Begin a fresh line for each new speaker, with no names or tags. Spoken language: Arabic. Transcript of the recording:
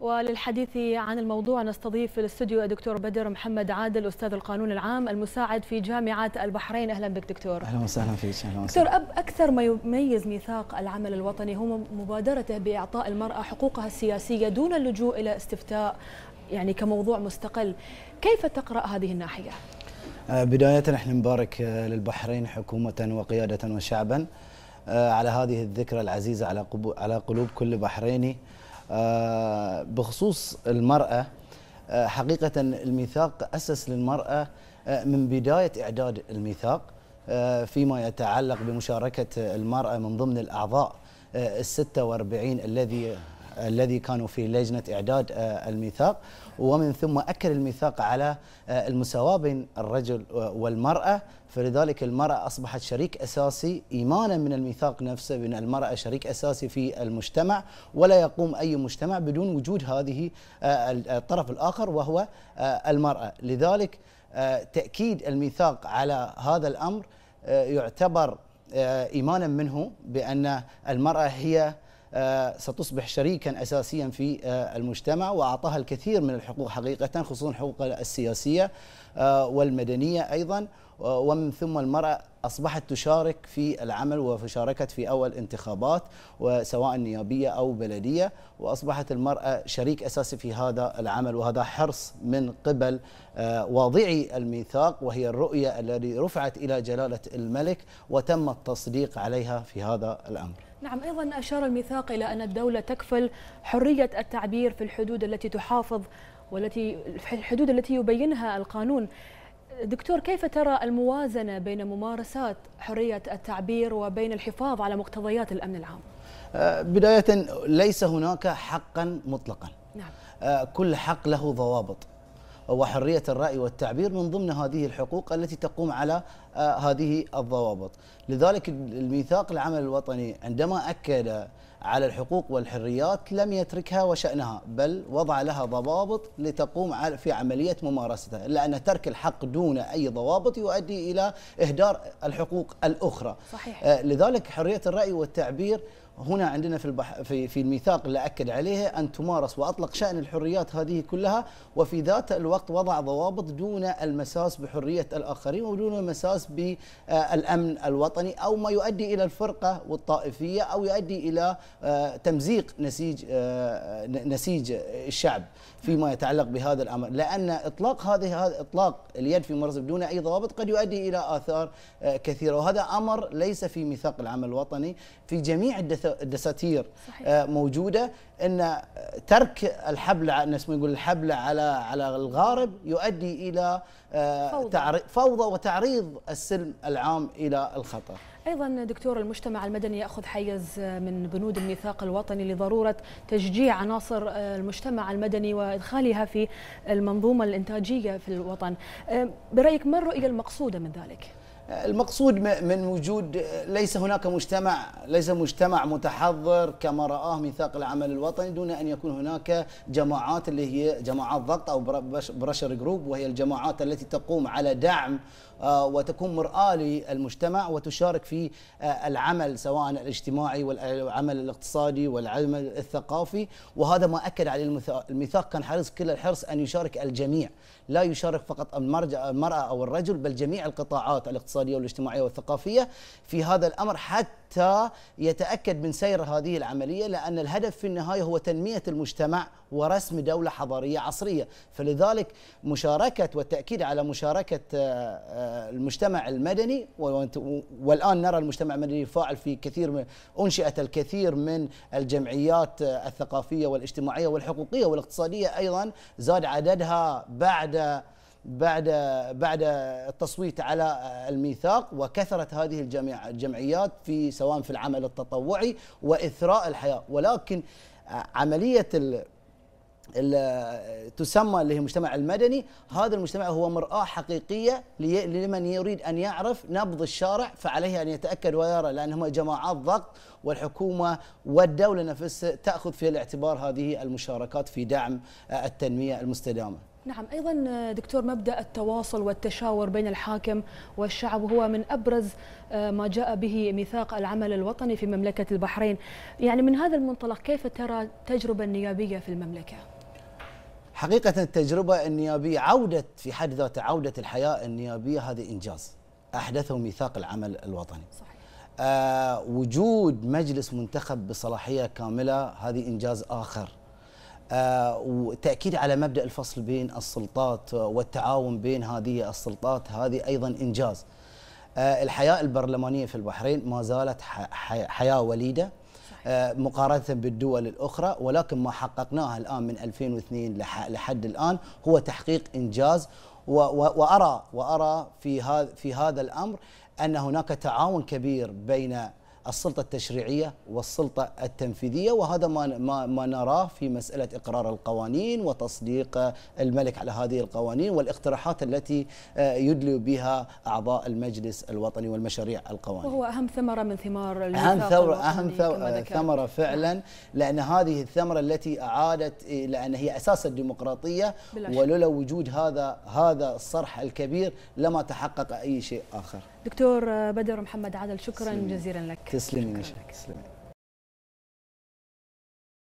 وللحديث عن الموضوع نستضيف في الاستوديو الدكتور بدر محمد عادل استاذ القانون العام المساعد في جامعه البحرين اهلا بك دكتور
اهلا وسهلا فيك اهلا وسهلا
دكتور اكثر ما يميز ميثاق العمل الوطني هو مبادرته باعطاء المراه حقوقها السياسيه دون اللجوء الى استفتاء يعني كموضوع مستقل كيف تقرا هذه الناحيه
آه، بدايه احنا نبارك آه، للبحرين حكومه وقياده وشعبا آه، على هذه الذكرى العزيزه على على قلوب كل بحريني آه، بخصوص المرأة آه، حقيقة الميثاق أسس للمرأة آه، من بداية إعداد الميثاق فيما يتعلق بمشاركة المرأة من ضمن الأعضاء الستة واربعين الذي الذي كانوا في لجنة إعداد آه، الميثاق ومن ثم أكد الميثاق على آه، المساواة بين الرجل والمرأة فلذلك المرأة أصبحت شريك أساسي إيمانا من الميثاق نفسه بأن المرأة شريك أساسي في المجتمع ولا يقوم أي مجتمع بدون وجود هذه آه، الطرف الآخر وهو المرأة لذلك تأكيد الميثاق على هذا الأمر يعتبر إيمانا منه بأن المرأة هي آه، ستصبح شريكا اساسيا في آه، المجتمع واعطاها الكثير من الحقوق حقيقه خصوصا حقوق السياسيه آه، والمدنيه ايضا ومن ثم المراه اصبحت تشارك في العمل وشاركت في اول انتخابات سواء نيابيه او بلديه واصبحت المراه شريك اساسي في هذا العمل وهذا حرص من قبل واضعي الميثاق وهي الرؤيه التي رفعت الى جلاله الملك وتم التصديق عليها في هذا الامر.
نعم أيضا أشار الميثاق إلى أن الدولة تكفل حرية التعبير في الحدود التي تحافظ والتي الحدود التي يبينها القانون دكتور كيف ترى الموازنة بين ممارسات حرية التعبير وبين الحفاظ على مقتضيات الأمن العام؟
آه، بداية ليس هناك حقا مطلقا نعم. آه، كل حق له ضوابط وحرية الرأي والتعبير من ضمن هذه الحقوق التي تقوم على آه، هذه الضوابط لذلك الميثاق العمل الوطني عندما أكد على الحقوق والحريات لم يتركها وشأنها بل وضع لها ضوابط لتقوم في عملية ممارستها إلا أن ترك الحق دون أي ضوابط يؤدي إلى إهدار الحقوق الأخرى صحيح. آه، لذلك حرية الرأي والتعبير هنا عندنا في البح في في الميثاق اللي اكد عليه ان تمارس واطلق شان الحريات هذه كلها وفي ذات الوقت وضع ضوابط دون المساس بحريه الاخرين ودون المساس بالامن آه، الوطني او ما يؤدي الى الفرقه والطائفيه او يؤدي الى آه، تمزيق نسيج آه، نسيج الشعب فيما يتعلق بهذا الامر لان اطلاق هذه اطلاق اليد في مرز دون اي ضوابط قد يؤدي الى اثار كثيره وهذا امر ليس في ميثاق العمل الوطني في جميع الدث صحيح. آه، موجوده ان ترك الحبل على اسمه يقول الحبل على على الغارب يؤدي الى آه، فوضى, فوضى وتعريض السلم العام الى الخطر
ايضا دكتور المجتمع المدني ياخذ حيز آه، من بنود الميثاق الوطني لضروره تشجيع عناصر المجتمع المدني وادخالها في المنظومه الانتاجيه في الوطن برايك ما الرؤيه المقصوده من ذلك المقصود
من وجود ليس هناك مجتمع ليس مجتمع متحضر كما رآه ميثاق العمل الوطني دون أن يكون هناك جماعات اللي هي جماعات ضغط أو برشر جروب وهي الجماعات التي تقوم على دعم آه، وتكون مرآة للمجتمع وتشارك في آه، العمل سواء الاجتماعي والعمل الاقتصادي والعمل الثقافي وهذا ما أكد عليه الميثاق كان حريص كل الحرص أن يشارك الجميع لا يشارك فقط المرأة أو الرجل بل جميع القطاعات الاقتصادية الاقتصادية والاجتماعية والثقافية في هذا الأمر حتى يتأكد من سير هذه العملية لأن الهدف في النهاية هو تنمية المجتمع ورسم دولة حضارية عصرية فلذلك مشاركة والتأكيد على مشاركة آه، آه، المجتمع المدني والآن نرى المجتمع المدني فاعل في كثير من أنشئت الكثير من الجمعيات آه، الثقافية والاجتماعية والحقوقية والاقتصادية أيضا زاد عددها بعد بعد بعد التصويت على الميثاق وكثرت هذه الجمعيات في سواء في العمل التطوعي واثراء الحياه ولكن عمليه ال تسمى اللي هي المجتمع المدني هذا المجتمع هو مرآة حقيقية لمن يريد أن يعرف نبض الشارع فعليه أن يتأكد ويرى لأنهم جماعات ضغط والحكومة والدولة نفسها تأخذ في الاعتبار هذه المشاركات في دعم التنمية المستدامة
نعم أيضا دكتور مبدأ التواصل والتشاور بين الحاكم والشعب وهو من أبرز آه، ما جاء به ميثاق العمل الوطني في مملكة البحرين يعني من هذا المنطلق كيف ترى التجربة النيابية في المملكة؟
حقيقة التجربة النيابية عودة في حد ذاته عودة الحياة النيابية هذه إنجاز أحدثه ميثاق العمل الوطني صحيح. آه وجود مجلس منتخب بصلاحية كاملة هذه إنجاز آخر آه، وتأكيد على مبدأ الفصل بين السلطات والتعاون بين هذه السلطات هذه أيضا إنجاز آه، الحياة البرلمانية في البحرين ما زالت حياة وليدة آه، مقارنة بالدول الأخرى ولكن ما حققناه الآن من 2002 لحد الآن هو تحقيق إنجاز وأرى وأرى في هذا في هذا الأمر أن هناك تعاون كبير بين السلطه التشريعيه والسلطه التنفيذيه وهذا ما ما, ما نراه في مساله اقرار القوانين وتصديق الملك على هذه القوانين والاقتراحات التي آه، يدلي بها اعضاء المجلس الوطني والمشاريع القوانين.
وهو اهم ثمره من ثمار اهم ثمره اهم آه، ثمره
فعلا لان هذه الثمره التي اعادت إيه، لان هي اساس الديمقراطيه ولولا وجود هذا هذا الصرح الكبير لما تحقق اي شيء اخر.
دكتور بدر محمد عادل شكرا جزيلا لك. تسلمي مشاكل تسلمي